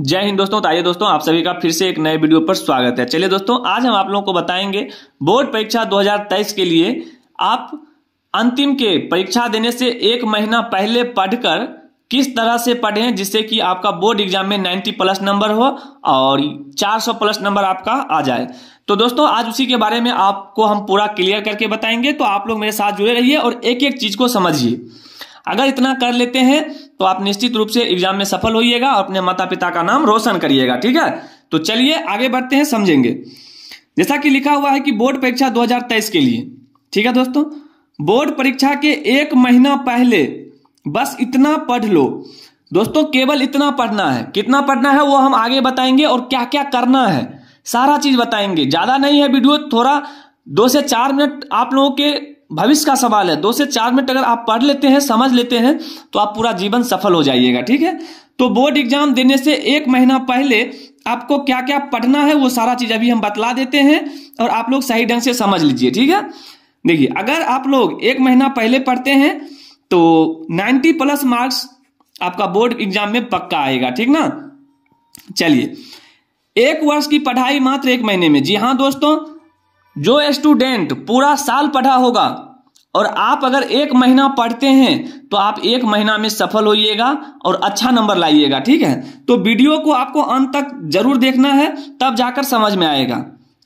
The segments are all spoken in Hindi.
जय हिंद दोस्तों तो आइए दोस्तों आप सभी का फिर से एक नए वीडियो पर स्वागत है चलिए दोस्तों आज हम आप लोगों को बताएंगे बोर्ड परीक्षा 2023 के लिए आप अंतिम के परीक्षा देने से एक महीना पहले पढ़कर किस तरह से पढ़ें जिससे कि आपका बोर्ड एग्जाम में 90 प्लस नंबर हो और 400 प्लस नंबर आपका आ जाए तो दोस्तों आज उसी के बारे में आपको हम पूरा क्लियर करके बताएंगे तो आप लोग मेरे साथ जुड़े रहिए और एक एक चीज को समझिए अगर इतना कर लेते हैं तो आप निश्चित रूप से एग्जाम में सफल होइएगा और अपने माता पिता का नाम रोशन करिएगा ठीक है तो चलिए आगे बढ़ते हैं समझेंगे जैसा कि लिखा हुआ है कि बोर्ड परीक्षा 2023 के लिए ठीक है दोस्तों बोर्ड परीक्षा के एक महीना पहले बस इतना पढ़ लो दोस्तों केवल इतना पढ़ना है कितना पढ़ना है वो हम आगे बताएंगे और क्या क्या करना है सारा चीज बताएंगे ज्यादा नहीं है वीडियो थोड़ा दो से चार मिनट आप लोगों के भविष्य का सवाल है दो से चार मिनट अगर आप पढ़ लेते हैं समझ लेते हैं तो आप पूरा जीवन सफल हो जाइएगा ठीक है तो बोर्ड एग्जाम देने से एक महीना पहले आपको क्या क्या पढ़ना है वो सारा चीज अभी हम बतला देते हैं और आप लोग सही ढंग से समझ लीजिए ठीक है देखिए अगर आप लोग एक महीना पहले पढ़ते हैं तो 90 प्लस मार्क्स आपका बोर्ड एग्जाम में पक्का आएगा ठीक ना चलिए एक वर्ष की पढ़ाई मात्र एक महीने में जी हाँ दोस्तों जो स्टूडेंट पूरा साल पढ़ा होगा और आप अगर एक महीना पढ़ते हैं तो आप एक महीना में सफल होइएगा और अच्छा नंबर लाइएगा ठीक है तो वीडियो को आपको अंत तक जरूर देखना है तब जाकर समझ में आएगा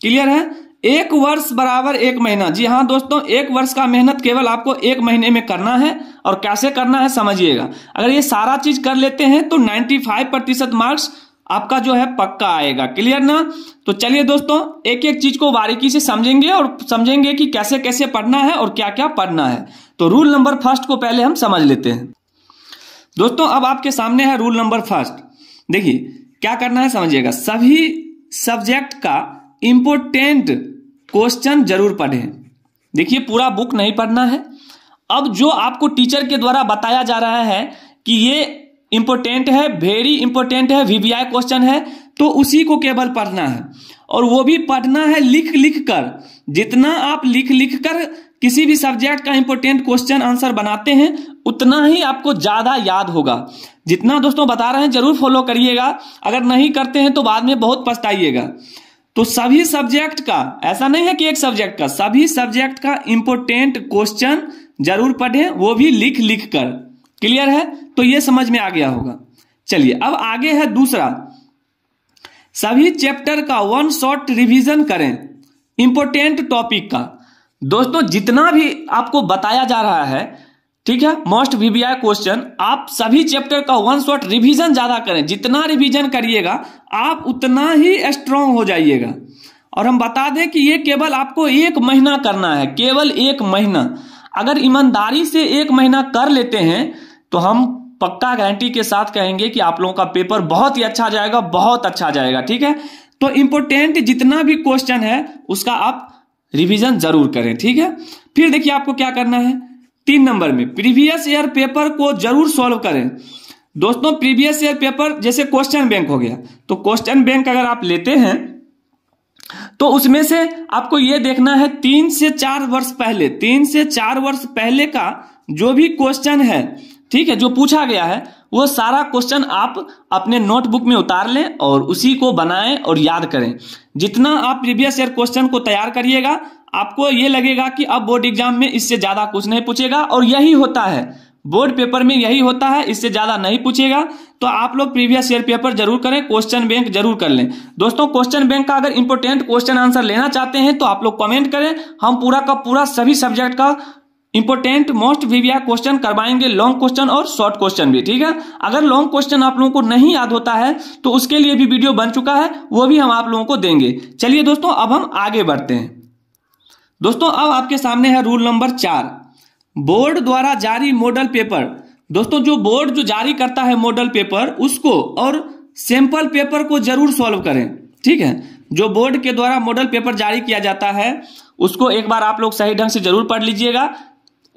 क्लियर है एक वर्ष बराबर एक महीना जी हाँ दोस्तों एक वर्ष का मेहनत केवल आपको एक महीने में करना है और कैसे करना है समझिएगा अगर ये सारा चीज कर लेते हैं तो 95 प्रतिशत मार्क्स आपका जो है पक्का आएगा क्लियर ना तो चलिए दोस्तों एक एक चीज को बारीकी से समझेंगे और समझेंगे कि कैसे कैसे पढ़ना है और क्या क्या पढ़ना है तो रूल नंबर फर्स्ट को पहले हम समझ लेते हैं दोस्तों अब आपके सामने है रूल नंबर फर्स्ट देखिए क्या करना है समझिएगा सभी सब्जेक्ट का इंपोर्टेंट क्वेश्चन जरूर पढ़े देखिए पूरा बुक नहीं पढ़ना है अब जो आपको टीचर के द्वारा बताया जा रहा है कि ये इंपॉर्टेंट है वेरी इंपोर्टेंट है वीवीआई क्वेश्चन है तो उसी को केवल पढ़ना है और वो भी पढ़ना है लिख लिख कर जितना आप लिख लिख कर किसी भी सब्जेक्ट का इंपोर्टेंट क्वेश्चन आंसर बनाते हैं उतना ही आपको ज्यादा याद होगा जितना दोस्तों बता रहे हैं जरूर फॉलो करिएगा अगर नहीं करते हैं तो बाद में बहुत पछताइएगा तो सभी सब्जेक्ट का ऐसा नहीं है कि एक सब्जेक्ट का सभी सब्जेक्ट का इंपोर्टेंट क्वेश्चन जरूर पढ़ें वो भी लिख लिख कर क्लियर है तो यह समझ में आ गया होगा चलिए अब आगे है दूसरा सभी चैप्टर का वन शॉट रिवीजन करें इंपोर्टेंट टॉपिक का दोस्तों जितना भी आपको बताया जा रहा है ठीक है मोस्ट वीबीआई क्वेश्चन आप सभी चैप्टर का वन शॉट रिवीजन ज्यादा करें जितना रिवीजन करिएगा आप उतना ही स्ट्रांग हो जाइएगा और हम बता दें कि ये केवल आपको एक महीना करना है केवल एक महीना अगर ईमानदारी से एक महीना कर लेते हैं तो हम पक्का गारंटी के साथ कहेंगे कि आप लोगों का पेपर बहुत ही अच्छा जाएगा बहुत अच्छा जाएगा ठीक है तो इंपोर्टेंट जितना भी क्वेश्चन है उसका आप रिवीजन जरूर करें ठीक है फिर देखिए आपको क्या करना है तीन नंबर में प्रीवियस ईयर पेपर को जरूर सॉल्व करें दोस्तों प्रीवियस ईयर पेपर जैसे क्वेश्चन बैंक हो गया तो क्वेश्चन बैंक अगर आप लेते हैं तो उसमें से आपको यह देखना है तीन से चार वर्ष पहले तीन से चार वर्ष पहले का जो भी क्वेश्चन है ठीक है जो पूछा गया है वो सारा क्वेश्चन आप अपने नोटबुक में उतार लें और उसी को बनाएं और याद करें जितना आप प्रीवियस ईयर क्वेश्चन को तैयार करिएगा आपको ये लगेगा कि अब बोर्ड एग्जाम में इससे ज़्यादा कुछ नहीं पूछेगा और यही होता है बोर्ड पेपर में यही होता है इससे ज़्यादा नहीं पूछेगा तो आप लोग प्रीवियस ईयर पेपर जरूर करें क्वेश्चन बैंक जरूर कर लें दोस्तों क्वेश्चन बैंक का अगर इंपोर्टेंट क्वेश्चन आंसर लेना चाहते हैं तो आप लोग कमेंट करें हम पूरा का पूरा सभी सब्जेक्ट का इंपोर्टेंट मोस्ट वीविया क्वेश्चन करवाएंगे लॉन्ग क्वेश्चन और शॉर्ट क्वेश्चन भी ठीक है अगर लॉन्ग क्वेश्चन आप लोगों को नहीं याद होता है तो उसके लिए भी वीडियो बन चुका है वो भी हम आप लोगों को देंगे चलिए दोस्तों अब हम आगे बढ़ते हैं दोस्तों अब आपके सामने है रूल नंबर चार बोर्ड द्वारा जारी मॉडल पेपर दोस्तों जो बोर्ड जो जारी करता है मॉडल पेपर उसको और सैंपल पेपर को जरूर सॉल्व करें ठीक है जो बोर्ड के द्वारा मॉडल पेपर जारी किया जाता है उसको एक बार आप लोग सही ढंग से जरूर पढ़ लीजिएगा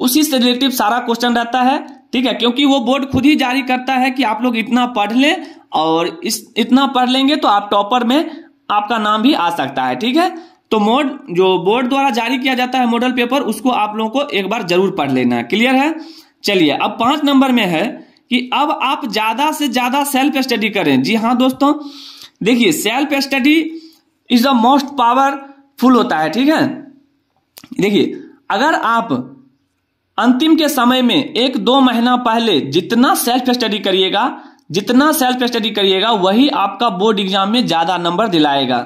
उसी से रिलेटिव सारा क्वेश्चन रहता है ठीक है क्योंकि वो बोर्ड खुद ही जारी करता है कि आप लोग इतना पढ़ लें और इस इतना पढ़ लेंगे तो आप टॉपर में आपका नाम भी आ सकता है ठीक है तो मोड जो बोर्ड द्वारा जारी किया जाता है मॉडल पेपर उसको आप लोगों को एक बार जरूर पढ़ लेना है क्लियर है चलिए अब पांच नंबर में है कि अब आप ज्यादा से ज्यादा सेल्फ स्टडी करें जी हाँ दोस्तों देखिए self study is the most powerful होता है ठीक है देखिए अगर आप अंतिम के समय में एक दो महीना पहले जितना सेल्फ स्टडी करिएगा जितना सेल्फ स्टडी करिएगा वही आपका बोर्ड एग्जाम में ज्यादा नंबर दिलाएगा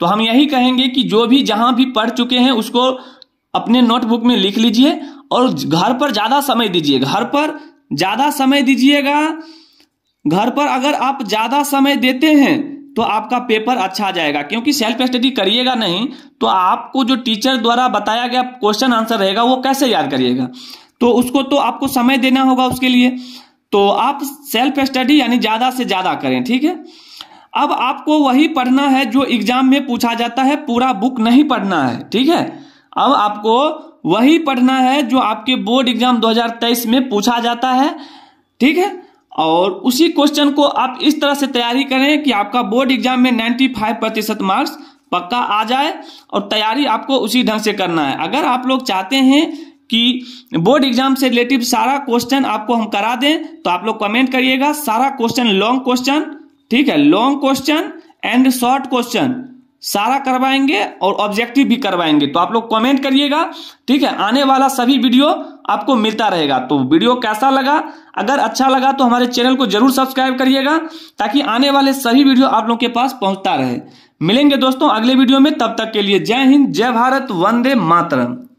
तो हम यही कहेंगे कि जो भी जहां भी पढ़ चुके हैं उसको अपने नोटबुक में लिख लीजिए और घर पर ज्यादा समय दीजिए घर पर ज्यादा समय दीजिएगा घर पर अगर आप ज्यादा समय देते हैं तो आपका पेपर अच्छा आ जाएगा क्योंकि सेल्फ स्टडी करिएगा नहीं तो आपको जो टीचर द्वारा बताया गया क्वेश्चन आंसर रहेगा वो कैसे याद करिएगा तो उसको तो आपको समय देना होगा उसके लिए तो आप सेल्फ स्टडी यानी ज़्यादा से ज़्यादा करें ठीक है अब आपको वही पढ़ना है जो एग्जाम में पूछा जाता है पूरा बुक नहीं पढ़ना है ठीक है अब आपको वही पढ़ना है जो आपके बोर्ड एग्जाम 2023 में पूछा जाता है ठीक है और उसी क्वेश्चन को आप इस तरह से तैयारी करें कि आपका बोर्ड एग्जाम में 95 प्रतिशत मार्क्स पक्का आ जाए और तैयारी आपको उसी ढंग से करना है अगर आप लोग चाहते हैं कि बोर्ड एग्जाम से रिलेटिव सारा क्वेश्चन आपको हम करा दें तो आप लोग कमेंट करिएगा सारा क्वेश्चन लॉन्ग क्वेश्चन ठीक है long question and short question सारा करवाएंगे और ऑब्जेक्टिव भी करवाएंगे तो आप लोग कमेंट करिएगा ठीक है आने वाला सभी वीडियो आपको मिलता रहेगा तो वीडियो कैसा लगा अगर अच्छा लगा तो हमारे चैनल को जरूर सब्सक्राइब करिएगा ताकि आने वाले सभी वीडियो आप लोग के पास पहुंचता रहे मिलेंगे दोस्तों अगले वीडियो में तब तक के लिए जय हिंद जय भारत वंदे मातरम